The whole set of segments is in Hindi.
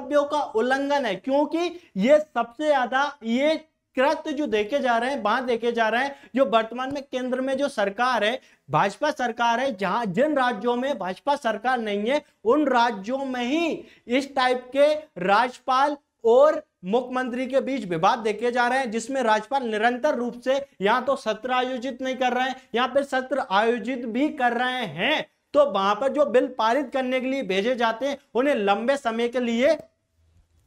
कर्तव्यों का उल्लंघन है क्योंकि ये सबसे ज्यादा ये कृत्य जो देखे जा रहे हैं बांध देखे जा रहे हैं जो वर्तमान में केंद्र में जो सरकार है भाजपा सरकार है जहां जिन राज्यों में भाजपा सरकार नहीं है उन राज्यों में ही इस टाइप के राज्यपाल और मुख्यमंत्री के बीच विवाद देखे जा रहे हैं जिसमें राज्यपाल निरंतर रूप से या तो सत्र आयोजित नहीं कर रहे हैं या फिर सत्र आयोजित भी कर रहे हैं तो वहां पर जो बिल पारित करने के लिए भेजे जाते हैं उन्हें लंबे समय के लिए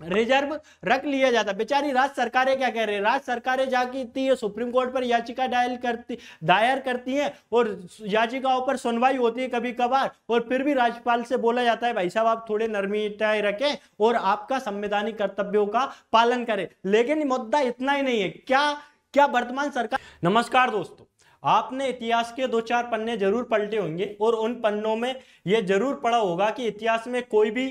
रिजर्व रख लिया जाता बेचारी राज्य सरकारें क्या कह रही है राज्य सरकारें जाती है सुप्रीम कोर्ट पर याचिका डायल करती दायर करती हैं और याचिकाओं पर सुनवाई होती है कभी कभार और फिर भी राज्यपाल से बोला जाता है भाई साहब आप थोड़े नरमीटाए रखें और आपका संवैधानिक कर्तव्यों का पालन करें लेकिन मुद्दा इतना ही नहीं है क्या क्या वर्तमान सरकार नमस्कार दोस्तों आपने इतिहास के दो चार पन्ने जरूर पलटे होंगे और उन पन्नों में ये जरूर पढ़ा होगा कि इतिहास में कोई भी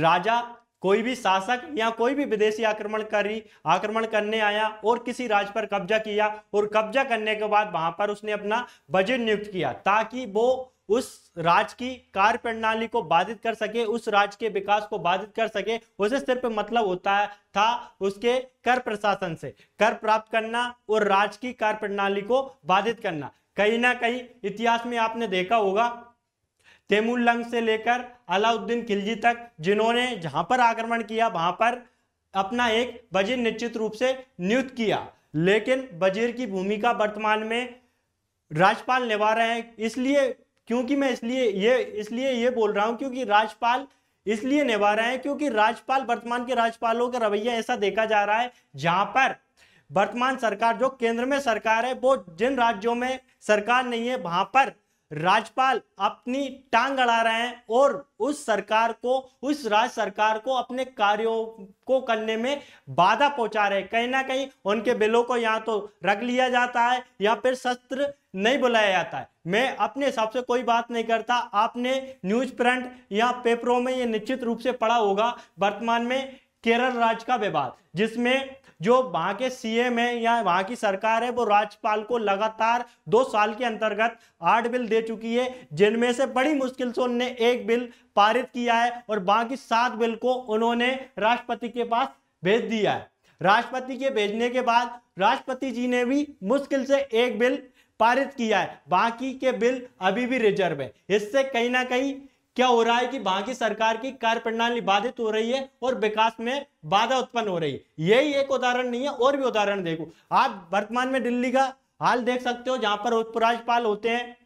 राजा कोई भी शासक या कोई भी विदेशी आक्रमणकारी आक्रमण करने आया और किसी राज्य पर कब्जा किया और कब्जा करने के बाद वहां पर उसने अपना बजट नियुक्त किया ताकि वो उस राज की कार्य प्रणाली को बाधित कर सके उस राज्य के विकास को बाधित कर सके उसे सिर्फ मतलब होता है था उसके कर प्रशासन से कर प्राप्त करना और राज्य की कार्य प्रणाली को बाधित करना कहीं ना कहीं इतिहास में आपने देखा होगा तेमुल लंग से लेकर अलाउद्दीन खिलजी तक जिन्होंने जहां पर आक्रमण किया वहां पर अपना एक वजीर निश्चित रूप से नियुक्त किया लेकिन वजीर की भूमिका वर्तमान में राज्यपाल निभा रहे हैं इसलिए क्योंकि मैं इसलिए ये इसलिए ये बोल रहा हूँ क्योंकि राज्यपाल इसलिए निभा रहे हैं क्योंकि राज्यपाल वर्तमान के राज्यपालों का रवैया ऐसा देखा जा रहा है जहां पर वर्तमान सरकार जो केंद्र में सरकार है वो जिन राज्यों में सरकार नहीं है वहां पर राज्यपाल अपनी टांग अड़ा रहे हैं और उस सरकार को उस राज्य सरकार को अपने कार्यों को करने में बाधा पहुंचा रहे हैं कहीं ना कहीं उनके बिलों को या तो रख लिया जाता है या फिर शस्त्र नहीं बुलाया जाता है मैं अपने हिसाब से कोई बात नहीं करता आपने न्यूज प्रिंट या पेपरों में ये निश्चित रूप से पढ़ा होगा वर्तमान में केरल राज्य का विवाद जिसमें जो वहां के सीएम है या वहां की सरकार है वो राज्यपाल को लगातार दो साल के अंतर्गत आठ बिल दे चुकी है जिनमें से बड़ी मुश्किल से उनने एक बिल पारित किया है और बाकी सात बिल को उन्होंने राष्ट्रपति के पास भेज दिया है राष्ट्रपति के भेजने के बाद राष्ट्रपति जी ने भी मुश्किल से एक बिल पारित किया है बाकी के बिल अभी भी रिजर्व है इससे कहीं ना कहीं क्या हो रहा है कि वहां की सरकार की कार्य प्रणाली बाधित हो रही है और विकास में बाधा उत्पन्न हो रही है यही एक उदाहरण नहीं है और भी उदाहरण देखो आप वर्तमान में दिल्ली का हाल देख सकते हो जहां पर उपराज्यपाल होते हैं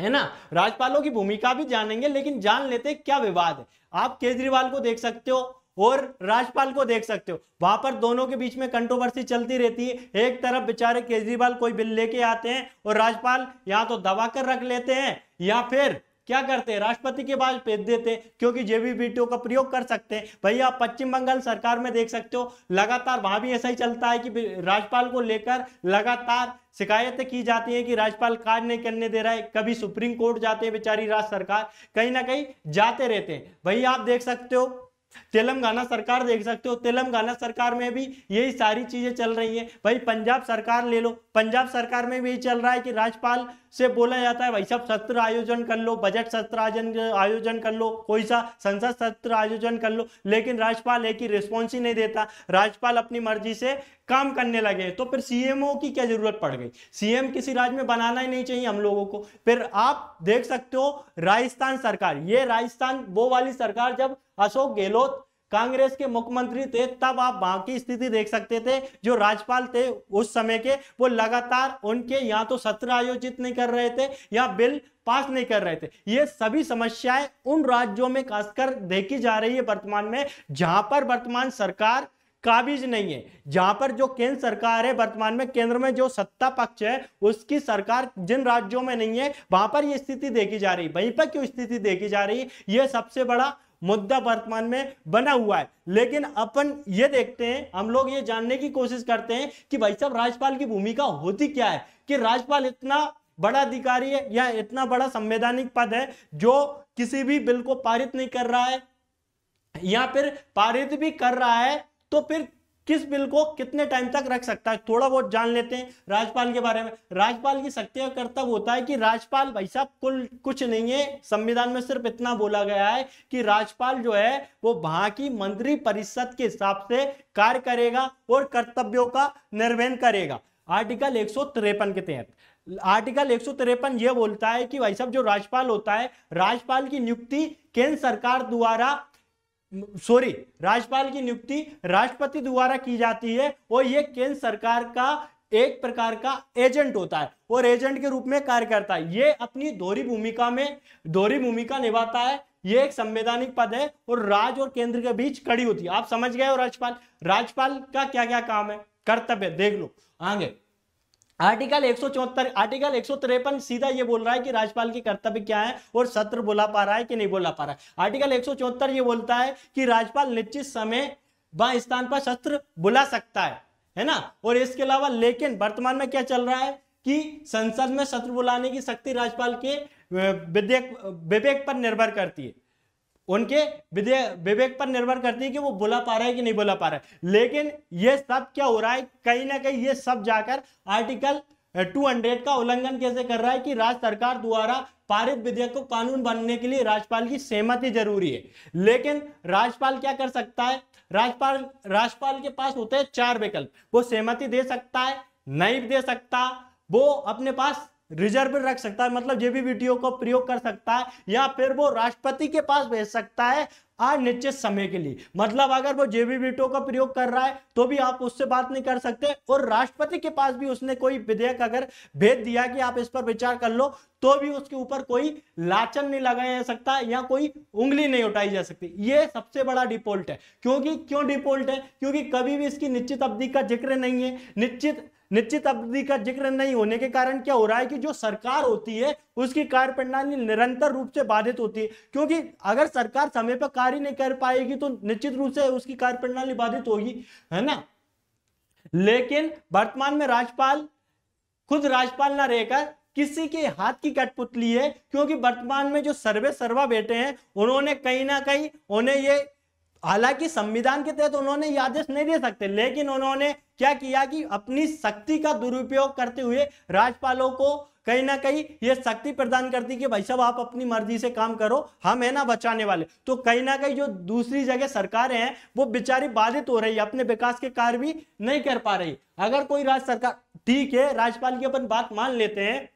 है ना राज्यपालों की भूमिका भी जानेंगे लेकिन जान लेते क्या विवाद है आप केजरीवाल को देख सकते हो और राज्यपाल को देख सकते हो वहां पर दोनों के बीच में कंट्रोवर्सी चलती रहती है एक तरफ बेचारे केजरीवाल कोई बिल लेके आते हैं और राज्यपाल या तो दबा कर रख लेते हैं या फिर क्या करते हैं राष्ट्रपति के पास भेज देते हैं क्योंकि जेबी वीटो का प्रयोग कर सकते हैं भाई आप पश्चिम बंगाल सरकार में देख सकते हो लगातार वहां भी ऐसा ही चलता है कि राज्यपाल को लेकर लगातार शिकायतें की जाती है कि राज्यपाल कार्य नहीं करने दे रहा है कभी सुप्रीम कोर्ट जाते हैं बेचारी राज्य सरकार कहीं ना कहीं जाते रहते हैं भाई आप देख सकते हो तेलंगाना सरकार देख सकते हो तेलंगाना सरकार में भी यही सारी चीजें चल रही है भाई पंजाब सरकार ले लो पंजाब सरकार में भी चल रहा है कि राज्यपाल से बोला जाता है भाई सब सत्र आयोजन कर लो बजट सत्र आयोजन कर लो कोई सा संसद सत्र आयोजन कर लो लेकिन राज्यपाल एक ही रिस्पॉन्स ही नहीं देता राज्यपाल अपनी मर्जी से काम करने लगे तो फिर सीएमओ की क्या जरूरत पड़ गई सीएम किसी राज्य में बनाना ही नहीं चाहिए हम लोगों को फिर आप देख सकते हो राजस्थान सरकार ये राजस्थान वो वाली सरकार जब अशोक गहलोत कांग्रेस के मुख्यमंत्री थे तब आप वहां की स्थिति देख सकते थे जो राज्यपाल थे उस समय के वो लगातार उनके या तो सत्र आयोजित नहीं कर रहे थे या बिल पास नहीं कर रहे थे ये सभी समस्याएं उन राज्यों में खासकर देखी जा रही है वर्तमान में जहां पर वर्तमान सरकार काबिज नहीं है जहां पर जो केंद्र सरकार है वर्तमान में केंद्र में जो सत्ता पक्ष है उसकी सरकार जिन राज्यों में नहीं है वहां पर यह स्थिति देखी जा रही है वहीं पर क्यों स्थिति देखी जा रही है यह सबसे बड़ा मुद्दा वर्तमान में बना हुआ है लेकिन अपन ये देखते हैं हम लोग ये जानने की कोशिश करते हैं कि भाई साहब राज्यपाल की भूमिका होती क्या है कि राज्यपाल इतना बड़ा अधिकारी है या इतना बड़ा संवैधानिक पद है जो किसी भी बिल को पारित नहीं कर रहा है या फिर पारित भी कर रहा है तो फिर किस बिल को कितने टाइम तक रख सकता है थोड़ा बहुत जान लेते हैं राज्यपाल के बारे में राज्यपाल की शक्ति का कर्तव्य होता है कि राज्यपाल भाई साहब कुल कुछ नहीं है संविधान में सिर्फ इतना बोला गया है कि राज्यपाल जो है वो वहां की मंत्री परिषद के हिसाब से कार्य करेगा और कर्तव्यों का निर्वहन करेगा आर्टिकल एक के तहत आर्टिकल एक यह बोलता है कि भाई साहब जो राज्यपाल होता है राज्यपाल की नियुक्ति केंद्र सरकार द्वारा सॉरी राज्यपाल की नियुक्ति राष्ट्रपति द्वारा की जाती है और ये केंद्र सरकार का एक प्रकार का एजेंट होता है और एजेंट के रूप में कार्य करता है ये अपनी दोहरी भूमिका में दोहरी भूमिका निभाता है ये एक संवैधानिक पद है और राज्य और केंद्र के बीच कड़ी होती है आप समझ गए हो राज्यपाल राज्यपाल का क्या क्या काम है कर्तव्य देख लो आगे आर्टिकल एक सौ चौहत्तर आर्टिकल एक सौ तिरपन सीधा ये बोल रहा है कि राज्यपाल की कर्तव्य क्या है और सत्र बुला पा रहा है कि नहीं बुला पा रहा है आर्टिकल एक सौ चौहत्तर ये बोलता है कि राज्यपाल निश्चित समय व स्थान पर सत्र बुला सकता है है ना और इसके अलावा लेकिन वर्तमान में क्या चल रहा है कि संसद में सत्र बुलाने की शक्ति राज्यपाल के विधेयक विवेक पर निर्भर करती है उनके विवेक पर निर्भर करती है कि वो बुला पा रहा है कि नहीं बुला पा रहा है लेकिन ये सब क्या हो रहा है कहीं ना कहीं ये सब जाकर आर्टिकल 200 का उल्लंघन कैसे कर रहा है कि राज्य सरकार द्वारा पारित विधेयक को कानून बनने के लिए राज्यपाल की सहमति जरूरी है लेकिन राज्यपाल क्या कर सकता है राज्यपाल राज्यपाल के पास होते हैं चार विकल्प वो सहमति दे सकता है नहीं दे सकता वो अपने पास रिजर्व रख सकता है मतलब जेबीवीटीओ को प्रयोग कर सकता है या फिर वो राष्ट्रपति के पास भेज सकता है निश्चित समय के लिए मतलब अगर वो जेबीवीटीओ का प्रयोग कर रहा है तो भी आप उससे बात नहीं कर सकते और राष्ट्रपति के पास भी उसने कोई विधेयक अगर भेज दिया कि आप इस पर विचार कर लो तो भी उसके ऊपर कोई लाचन नहीं लगाया जा सकता या कोई उंगली नहीं उठाई जा सकती ये सबसे बड़ा डिफॉल्ट है क्योंकि क्यों डिफॉल्ट है क्योंकि कभी भी इसकी निश्चित अवधि का जिक्र नहीं है निश्चित निश्चित अवधि का जिक्र नहीं होने के कारण क्या हो रहा है कि जो सरकार होती है उसकी कार्य प्रणाली निरंतर रूप से बाधित होती है क्योंकि अगर सरकार समय पर कार्य नहीं कर पाएगी तो निश्चित रूप से उसकी कार्य प्रणाली बाधित होगी है ना लेकिन वर्तमान में राज्यपाल खुद राज्यपाल ना रहकर किसी के हाथ की कटपुतली है क्योंकि वर्तमान में जो सर्वे सर्वा बेटे हैं उन्होंने कहीं ना कहीं उन्हें ये हालांकि संविधान के तहत उन्होंने ये आदेश नहीं दे सकते लेकिन उन्होंने क्या किया कि अपनी शक्ति का दुरुपयोग करते हुए राज्यपालों को कहीं ना कहीं ये शक्ति प्रदान करती कि भाई साहब आप अपनी मर्जी से काम करो हम है ना बचाने वाले तो कहीं ना कहीं जो दूसरी जगह सरकारें हैं वो बेचारी बाधित हो रही है अपने विकास के कार्य भी नहीं कर पा रही अगर कोई राज्य सरकार ठीक है राज्यपाल की अपन बात मान लेते हैं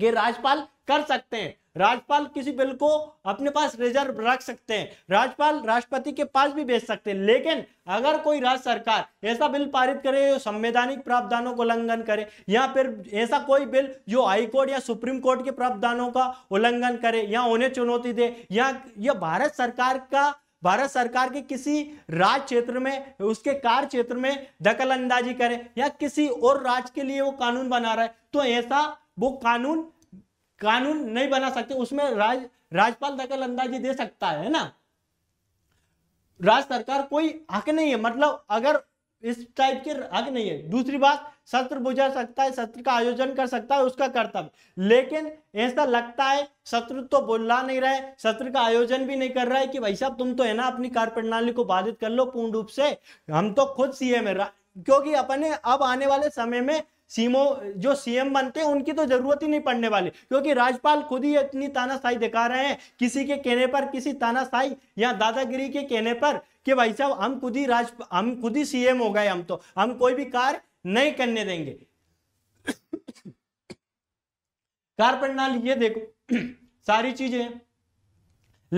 ये राज्यपाल कर सकते हैं राज्यपाल किसी बिल को अपने पास रिजर्व रख सकते हैं राज्यपाल राष्ट्रपति के पास भी भेज सकते हैं लेकिन अगर कोई राज्य सरकार ऐसा बिल पारित करे जो संवैधानिक प्रावधानों का उल्लंघन करे या फिर ऐसा कोई बिल जो हाईकोर्ट या सुप्रीम कोर्ट के प्रावधानों का उल्लंघन करे या उन्हें चुनौती दे या या भारत सरकार का भारत सरकार के किसी राज क्षेत्र में उसके कार्य क्षेत्र में दखल अंदाजी करे या किसी और राज्य के लिए वो कानून बना रहा है तो ऐसा वो कानून कानून नहीं बना सकते उसमें राज राज्यपाल दखल अंदाजी दे सकता है ना राज्य सरकार कोई हक नहीं है मतलब अगर इस टाइप के हक नहीं है दूसरी बात सत्र बुझा सकता है सत्र का आयोजन कर सकता है उसका कर्तव्य लेकिन ऐसा लगता है सत्र तो बोला नहीं रहे सत्र का आयोजन भी नहीं कर रहा है कि भाई साहब तुम तो है ना अपनी कार्य प्रणाली को बाधित कर लो पूर्ण रूप से हम तो खुद सीएम है क्योंकि अपने अब आने वाले समय में सीमो जो सीएम बनते हैं उनकी तो जरूरत ही नहीं पड़ने वाली क्योंकि राज्यपाल खुद ही इतनी तानाशाही दिखा रहे हैं किसी के कहने पर किसी तानाशाही या दादागिरी के कहने पर कि भाई साहब हम खुद ही राज हम खुद ही सीएम हो गए हम तो हम कोई भी कार्य नहीं करने देंगे कार प्रणाली ये देखो सारी चीजें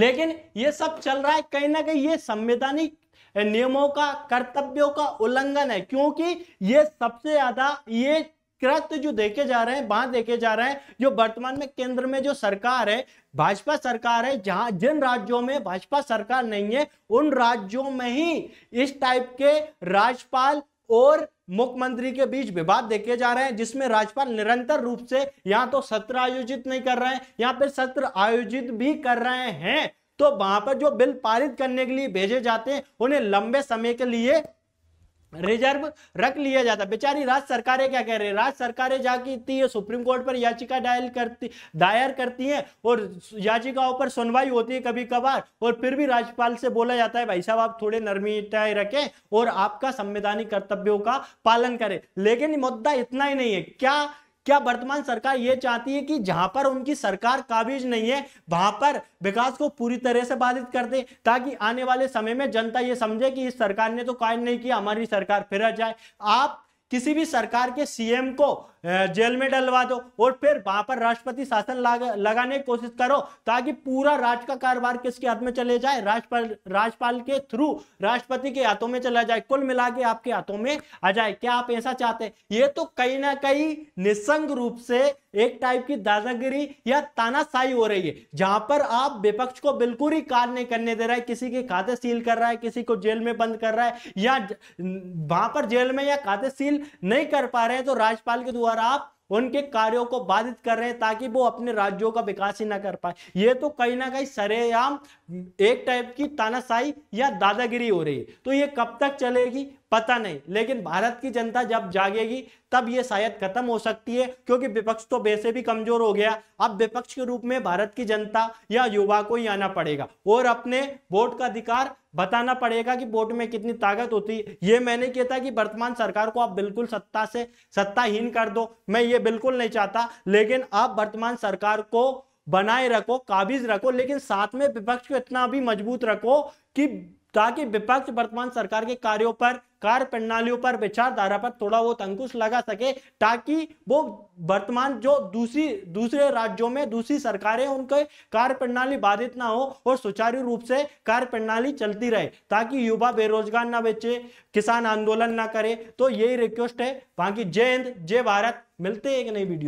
लेकिन ये सब चल रहा है कहीं ना कहीं ये संवैधानिक नियमों का कर्तव्यों का उल्लंघन है क्योंकि ये सबसे ज्यादा ये कृत्य जो देखे जा रहे हैं बांध देखे जा रहे हैं जो वर्तमान में केंद्र में जो सरकार है भाजपा सरकार है जहां जिन राज्यों में भाजपा सरकार नहीं है उन राज्यों में ही इस टाइप के राज्यपाल और मुख्यमंत्री के बीच विवाद देखे जा रहे हैं जिसमें राज्यपाल निरंतर रूप से या तो सत्र आयोजित नहीं कर रहे हैं या फिर सत्र आयोजित भी कर रहे हैं तो वहां पर जो बिल पारित करने के लिए भेजे जाते हैं उन्हें लंबे समय के लिए रिजर्व रख लिया जाता बेचारी राज्य सरकारें क्या कह रही है राज्य सरकारें जाती है सुप्रीम कोर्ट पर याचिका डायल करती दायर करती हैं और याचिकाओं पर सुनवाई होती है कभी कभार और फिर भी राज्यपाल से बोला जाता है भाई साहब आप थोड़े नरमीटाए रखें और आपका संवैधानिक कर्तव्यों का पालन करें लेकिन मुद्दा इतना ही नहीं है क्या क्या वर्तमान सरकार ये चाहती है कि जहां पर उनकी सरकार काबिज नहीं है वहां पर विकास को पूरी तरह से बाधित कर दे ताकि आने वाले समय में जनता ये समझे कि इस सरकार ने तो कायम नहीं किया हमारी सरकार फिर जाए आप किसी भी सरकार के सीएम को जेल में डलवा दो और फिर वहां पर राष्ट्रपति शासन लगाने की कोशिश करो ताकि पूरा राज्य का कारोबार किसके हाथ में चले जाए राजपाल राज्यपाल के थ्रू राष्ट्रपति के हाथों में चला जाए कुल मिला के आपके हाथों में आ जाए क्या आप ऐसा चाहते ये तो कहीं ना कहीं निसंग रूप से एक टाइप की दादागिरी या तानाशाही हो रही है जहां पर आप विपक्ष को बिल्कुल ही कार्य नहीं करने दे रहा है किसी के खाते सील कर रहा है किसी को जेल में बंद कर रहा है या वहां पर जेल में या खाते सील नहीं कर पा रहे हैं तो राज्यपाल के द्वारा और आप उनके कार्यों को बाधित कर रहे हैं ताकि वो अपने राज्यों का विकास ही ना कर पाए ये तो कहीं ना कहीं सरेआम एक टाइप की तानाशाही या दादागिरी हो रही है तो ये कब तक चलेगी पता नहीं लेकिन भारत की जनता जब जागेगी तब ये शायद खत्म हो सकती है क्योंकि विपक्ष तो वैसे भी कमजोर हो गया अब विपक्ष के रूप में भारत की जनता या युवा को ही आना पड़ेगा और अपने वोट का अधिकार बताना पड़ेगा कि वोट में कितनी ताकत होती है ये मैंने किया था कि वर्तमान सरकार को आप बिल्कुल सत्ता से सत्ताहीन कर दो मैं ये बिल्कुल नहीं चाहता लेकिन आप वर्तमान सरकार को बनाए रखो काबिज रखो लेकिन साथ में विपक्ष को इतना भी मजबूत रखो कि ताकि विपक्ष वर्तमान सरकार के कार्यों पर कार्य प्रणालियों पर विचारधारा पर थोड़ा बहुत अंकुश लगा सके ताकि वो वर्तमान जो दूसरी दूसरे राज्यों में दूसरी सरकारें उनके कार्य प्रणाली बाधित ना हो और सुचारू रूप से कार्य प्रणाली चलती रहे ताकि युवा बेरोजगार ना बेचे किसान आंदोलन ना करे तो यही रिक्वेस्ट है बाकी जय हिंद जय भारत मिलते एक नई वीडियो